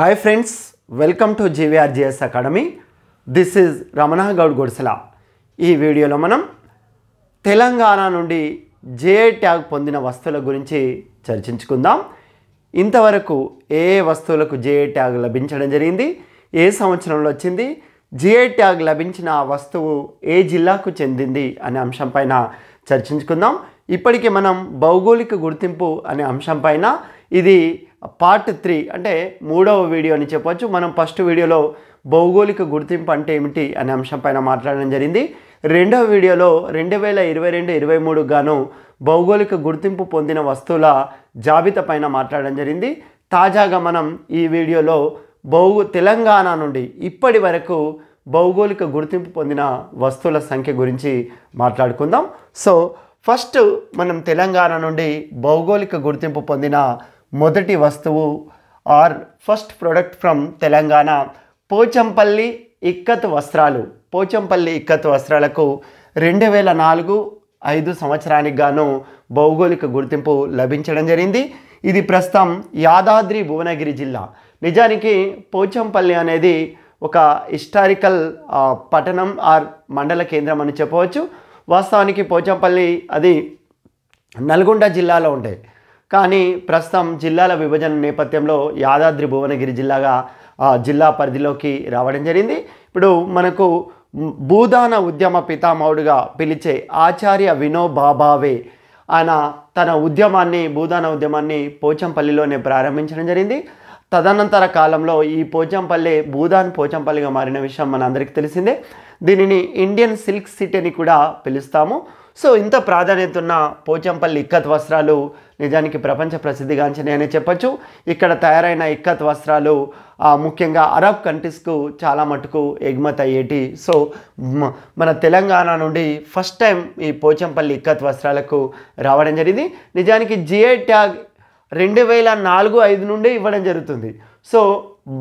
hi friends welcome to GVRGS academy this is Ramana Goud Gudisela ఈ వీడియోలో మనం తెలంగాణ నుండి జేఏ ట్యాగ్ పొందిన వస్తువుల గురించి చర్చించుకుందాం ఇంతవరకు ఏ వస్తువులకు జేఏ ట్యాగ్ లభించడం జరిగింది ఏ సంవత్సరంలో వచ్చింది జేఏ ట్యాగ్ లభించిన వస్తువు ఏ జిల్లాకు చెందింది అనే అంశం పైన చర్చించుకుందాం ఇప్పటికే మనం భౌగోళిక గుర్తింపు అనే అంశం పైన ఇది పార్ట్ త్రీ అంటే మూడవ వీడియో అని చెప్పొచ్చు మనం ఫస్ట్ వీడియోలో భౌగోళిక గుర్తింపు అంటే ఏమిటి అనే అంశం పైన మాట్లాడడం జరిగింది రెండవ వీడియోలో రెండు వేల ఇరవై రెండు ఇరవై మూడు గాను భౌగోళిక గుర్తింపు పొందిన వస్తువుల జాబితా పైన మాట్లాడడం జరిగింది తాజాగా మనం ఈ వీడియోలో భౌగో తెలంగాణ నుండి ఇప్పటి వరకు భౌగోళిక గుర్తింపు పొందిన వస్తువుల సంఖ్య గురించి మాట్లాడుకుందాం సో ఫస్ట్ మనం తెలంగాణ నుండి భౌగోళిక గుర్తింపు పొందిన మొదటి వస్తువు or first product from Telangana Pochampally ikat వస్త్రాలు పోచంపల్లి ఇక్కత్ వస్త్రాలకు రెండు వేల నాలుగు ఐదు సంవత్సరానికి గాను భౌగోళిక గుర్తింపు లభించడం జరిగింది ఇది ప్రస్తుతం యాదాద్రి భువనగిరి జిల్లా నిజానికి పోచంపల్లి అనేది ఒక హిస్టారికల్ పట్టణం ఆర్ మండల కేంద్రం అని చెప్పవచ్చు వాస్తవానికి పోచంపల్లి అది నల్గొండ జిల్లాలో ఉండే కానీ ప్రస్తుతం జిల్లాల విభజన నేపథ్యంలో యాదాద్రి భువనగిరి జిల్లాగా జిల్లా పరిధిలోకి రావడం జరిగింది ఇప్పుడు మనకు భూదాన ఉద్యమ పితామహుడిగా పిలిచే ఆచార్య వినోబాబావే ఆయన తన ఉద్యమాన్ని భూదాన ఉద్యమాన్ని పోచంపల్లిలోనే ప్రారంభించడం జరిగింది తదనంతర కాలంలో ఈ పోచంపల్లి భూదాన్ పోచంపల్లిగా మారిన విషయం మనందరికీ తెలిసిందే దీనిని ఇండియన్ సిల్క్ సిటీ అని కూడా పిలుస్తాము సో ఇంత ప్రాధాన్యత ఉన్న పోచంపల్లి ఇక్కత్ వస్త్రాలు నిజానికి ప్రపంచ ప్రసిద్ధిగాంచినాయనే చెప్పచ్చు ఇక్కడ తయారైన ఇక్కత్ వస్త్రాలు ముఖ్యంగా అరబ్ కంట్రీస్కు చాలా మటుకు ఎగుమతి అయ్యేటి సో మన తెలంగాణ నుండి ఫస్ట్ టైం ఈ పోచంపల్లి ఇక్కత్ వస్త్రాలకు రావడం జరిగింది నిజానికి జిఐ ట్యాగ్ రెండు వేల నాలుగు ఐదు నుండి ఇవ్వడం జరుగుతుంది సో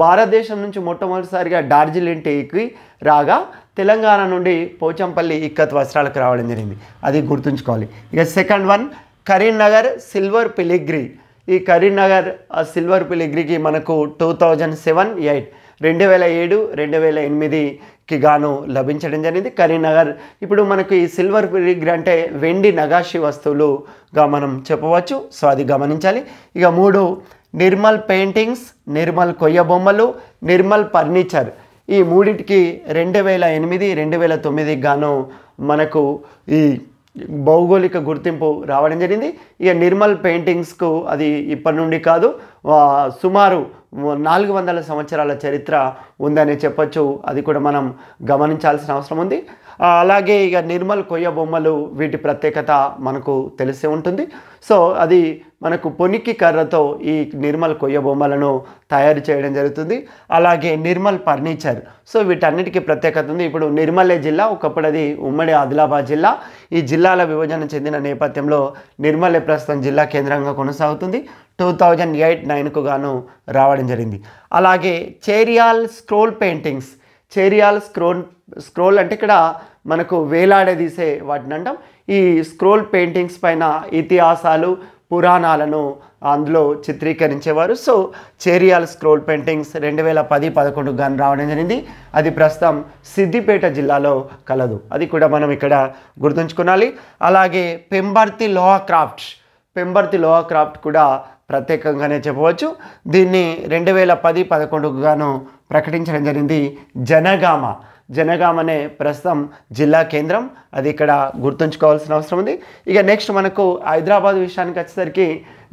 భారతదేశం నుంచి మొట్టమొదటిసారిగా డార్జిలింగ్ టేకి రాగా తెలంగాణ నుండి పోచంపల్లి ఇక్కత్ వస్త్రాలకు రావడం జరిగింది అది గుర్తుంచుకోవాలి ఇక second one Karimnagar silver filigree ఈ కరీంనగర్ సిల్వర్ పిలిగ్రీకి మనకు టూ థౌజండ్ సెవెన్ ఎయిట్ రెండు వేల ఏడు రెండు వేల ఎనిమిదికి గాను లభించడం జరిగింది కరీంనగర్ ఇప్పుడు మనకు ఈ సిల్వర్ పిలిగ్రీ అంటే వెండి నగాషి వస్తువులుగా మనం చెప్పవచ్చు సో అది గమనించాలి ఇక మూడు నిర్మల్ పెయింటింగ్స్ నిర్మల్ కొయ్య బొమ్మలు నిర్మల్ ఫర్నిచర్ ఈ మూడింటికి రెండు వేల ఎనిమిది రెండు వేల తొమ్మిదికి గాను మనకు ఈ భౌగోళిక గుర్తింపు రావడం జరిగింది ఇక నిర్మల్ పెయింటింగ్స్కు అది ఇప్పటి నుండి కాదు సుమారు నాలుగు వందల సంవత్సరాల చరిత్ర ఉందని చెప్పచ్చు అది కూడా మనం గమనించాల్సిన అవసరం ఉంది అలాగే ఇక నిర్మల్ కొయ్య బొమ్మలు వీటి ప్రత్యేకత మనకు తెలిసే ఉంటుంది సో అది మనకు పొనికి కర్రతో ఈ నిర్మల్ కొయ్య బొమ్మలను తయారు చేయడం జరుగుతుంది అలాగే నిర్మల్ ఫర్నిచర్ సో వీటన్నిటికీ ప్రత్యేకత ఉంది ఇప్పుడు నిర్మలే జిల్లా ఒకప్పుడు అది ఉమ్మడి ఆదిలాబాద్ జిల్లా ఈ జిల్లాల విభజన చెందిన నేపథ్యంలో నిర్మలే ప్రస్తుతం జిల్లా కేంద్రంగా కొనసాగుతుంది టూ థౌజండ్ ఎయిట్ నైన్కు గాను రావడం జరిగింది అలాగే Cheriyal scroll paintings Cheriyal scroll scroll అంటే ఇక్కడ మనకు వేలాడదీసే వాటిని అంటాం ఈ స్క్రోల్ పెయింటింగ్స్ పైన ఇతిహాసాలు పురాణాలను అందులో చిత్రీకరించేవారు సో చేరియాల్ స్క్రోల్ పెయింటింగ్స్ రెండు వేల పది పదకొండు గాని రావడం జరిగింది అది ప్రస్తుతం సిద్దిపేట జిల్లాలో కలదు అది కూడా మనం ఇక్కడ గుర్తుంచుకోవాలి అలాగే పెంబర్తి లోహ క్రాఫ్ట్స్ పెంబర్తి లోహ క్రాఫ్ట్ కూడా ప్రత్యేకంగానే చెప్పవచ్చు దీన్ని రెండు వేల పది పదకొండుకు గాను ప్రకటించడం జరిగింది జనగామ జనగామ అనే ప్రస్తుతం జిల్లా కేంద్రం అది ఇక్కడ గుర్తుంచుకోవాల్సిన అవసరం ఉంది ఇక నెక్స్ట్ మనకు హైదరాబాద్ విషయానికి వచ్చేసరికి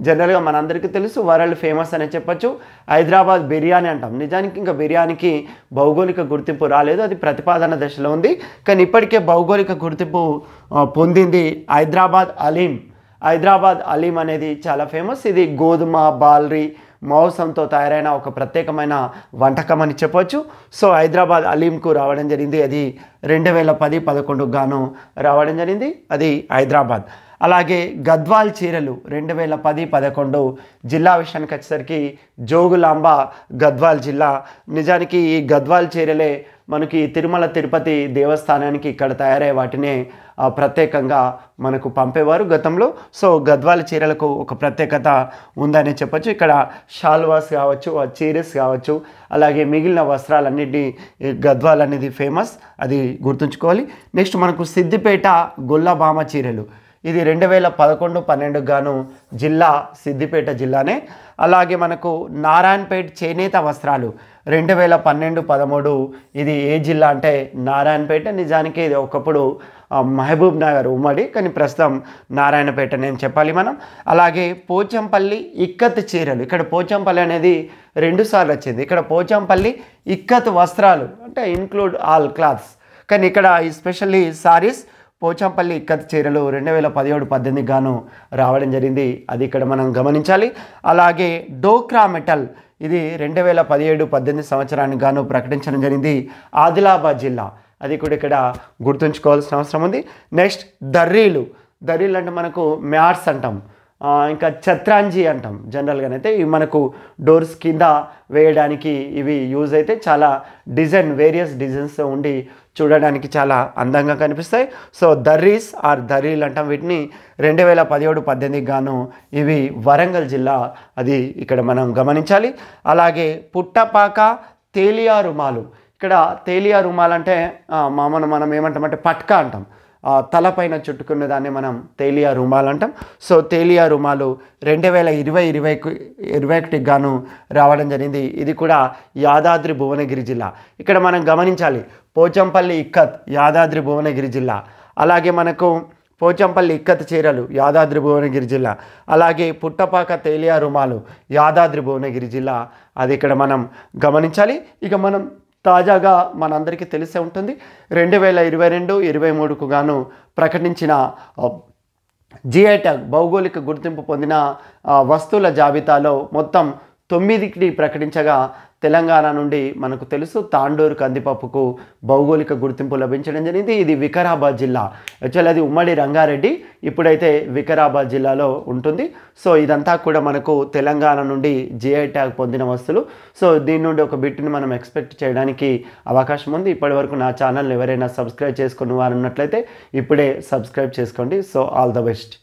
జనరల్గా మనందరికీ తెలుసు వరల్డ్ ఫేమస్ అని చెప్పొచ్చు హైదరాబాద్ బిర్యానీ అంటాం నిజానికి ఇంకా బిర్యానీకి భౌగోళిక గుర్తింపు రాలేదు అది ప్రతిపాదన దశలో ఉంది కానీ ఇప్పటికే భౌగోళిక గుర్తింపు పొందింది హైదరాబాద్ అలీం హైదరాబాద్ అలీం అనేది చాలా ఫేమస్ ఇది గోధుమ బాల్రీ మాంసంతో తయారైన ఒక ప్రత్యేకమైన వంటకం అని చెప్పొచ్చు సో హైదరాబాద్ అలీంకు రావడం జరిగింది అది రెండు వేల పది పదకొండు గాను రావడం జరిగింది అది హైదరాబాద్ అలాగే గద్వాల్ చీరలు రెండు వేల పది పదకొండు జిల్లా విషయానికి వచ్చేసరికి జోగులాంబ గద్వాల్ జిల్లా నిజానికి ఈ గద్వాల్ చీరలే మనకి తిరుమల తిరుపతి దేవస్థానానికి ఇక్కడ తయారయ్యే వాటినే ప్రత్యేకంగా మనకు పంపేవారు గతంలో సో గద్వాల చీరలకు ఒక ప్రత్యేకత ఉందనే చెప్పచ్చు ఇక్కడ షాల్వాస్ కావచ్చు చీరస్ కావచ్చు అలాగే మిగిలిన వస్త్రాలన్నిటి గద్వాల్ అనేది ఫేమస్ అది గుర్తుంచుకోవాలి నెక్స్ట్ మనకు సిద్దిపేట గొల్లభామ చీరలు ఇది రెండు వేల పదకొండు పన్నెండు గాను జిల్లా సిద్దిపేట జిల్లానే అలాగే మనకు నారాయణపేట చేనేత వస్త్రాలు రెండు వేల పన్నెండు పదమూడు ఇది ఏ జిల్లా అంటే నారాయణపేట నిజానికి ఇది ఒకప్పుడు మహబూబ్ నగర్ ఉమ్మడి కానీ ప్రస్తుతం నారాయణపేట నేను చెప్పాలి మనం అలాగే పోచంపల్లి ఇక్కత్ చీరలు ఇక్కడ పోచంపల్లి అనేది రెండుసార్లు వచ్చింది ఇక్కడ పోచంపల్లి ఇక్కత్ వస్త్రాలు అంటే ఇన్క్లూడ్ ఆల్ క్లాత్స్ కానీ ఇక్కడ ఈ స్పెషల్లీ సారీస్ పోచంపల్లి ఇక్కత్ చీరలు రెండు వేల పదిహేడు పద్దెనిమిది గాను రావడం జరిగింది అది ఇక్కడ మనం గమనించాలి అలాగే డోక్రా మెటల్ ఇది రెండు వేల పదిహేడు పద్దెనిమిది సంవత్సరానికి గాను ప్రకటించడం జరిగింది ఆదిలాబాద్ జిల్లా అది కూడా ఇక్కడ గుర్తుంచుకోవాల్సిన అవసరం ఉంది నెక్స్ట్ దర్రీలు దర్రీలు అంటే మనకు మ్యాట్స్ అంటాం ఇంకా ఛత్రాంజీ అంటాం అయితే ఇవి మనకు డోర్స్ కింద వేయడానికి ఇవి యూజ్ అయితే చాలా డిజైన్ వేరియస్ డిజైన్స్ ఉండి చూడడానికి చాలా అందంగా కనిపిస్తాయి సో దర్రీస్ ఆర్ దర్రీలు అంటాం వీటిని రెండు వేల పదిహేడు పద్దెనిమిదికి గాను ఇవి వరంగల్ జిల్లా అది ఇక్కడ మనం గమనించాలి అలాగే పుట్టపాక తేలియా రుమాలు ఇక్కడ తేలియా రుమాలు అంటే మామూలు మనం ఏమంటామంటే పట్కా అంటాం తలపైన చుట్టుకున్న దాన్ని మనం తేలియా రుమాలు అంటాం సో తేలియా రుమాలు రెండు వేల ఇరవై ఇరవై ఇరవై ఒకటికి గాను రావడం జరిగింది ఇది కూడా యాదాద్రి భువనగిరి జిల్లా ఇక్కడ మనం గమనించాలి పోచంపల్లి ఇక్కత్ యాదాద్రి భువనగిరి జిల్లా అలాగే మనకు పోచంపల్లి ఇక్కత్ చీరలు యాదాద్రి భువనగిరి జిల్లా అలాగే పుట్టపాక తేలియా రుమాలు యాదాద్రి భువనగిరి జిల్లా అది ఇక్కడ మనం గమనించాలి ఇక మనం తాజాగా మనందరికీ తెలిసే ఉంటుంది రెండు వేల ఇరవై రెండు ఇరవై మూడుకు గాను ప్రకటించిన జిఐ ట్యాగ్ భౌగోళిక గుర్తింపు పొందిన వస్తువుల జాబితాలో మొత్తం తొమ్మిదికి ప్రకటించగా తెలంగాణ నుండి మనకు తెలుసు తాండూరు కందిపప్పుకు భౌగోళిక గుర్తింపు లభించడం జరిగింది ఇది వికారాబాద్ జిల్లా యాక్చువల్ అది ఉమ్మడి రంగారెడ్డి ఇప్పుడైతే వికారాబాద్ జిల్లాలో ఉంటుంది సో ఇదంతా కూడా మనకు తెలంగాణ నుండి జిఐ ట్యాగ్ పొందిన వస్తువులు సో దీని నుండి ఒక బిట్ని మనం ఎక్స్పెక్ట్ చేయడానికి అవకాశం ఉంది ఇప్పటివరకు నా ఛానల్ ఎవరైనా సబ్స్క్రైబ్ చేసుకుని వారు ఉన్నట్లయితే ఇప్పుడే సబ్స్క్రైబ్ చేసుకోండి సో ఆల్ ద బెస్ట్